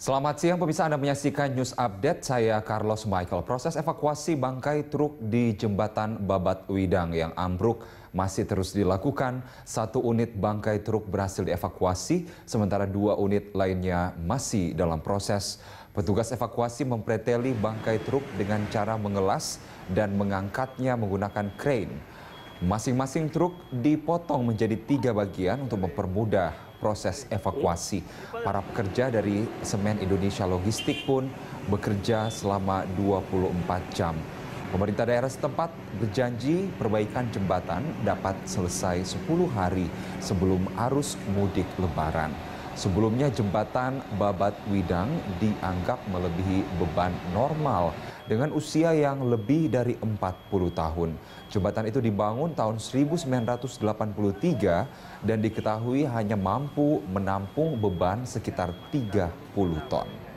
Selamat siang pemirsa Anda menyaksikan news update saya Carlos Michael. Proses evakuasi bangkai truk di jembatan Babat Widang yang ambruk masih terus dilakukan. Satu unit bangkai truk berhasil dievakuasi sementara dua unit lainnya masih dalam proses. Petugas evakuasi mempreteli bangkai truk dengan cara mengelas dan mengangkatnya menggunakan crane. Masing-masing truk dipotong menjadi tiga bagian untuk mempermudah proses evakuasi. Para pekerja dari Semen Indonesia Logistik pun bekerja selama 24 jam. Pemerintah daerah setempat berjanji perbaikan jembatan dapat selesai 10 hari sebelum arus mudik lebaran. Sebelumnya jembatan Babat Widang dianggap melebihi beban normal dengan usia yang lebih dari 40 tahun. Jembatan itu dibangun tahun 1983 dan diketahui hanya mampu menampung beban sekitar 30 ton.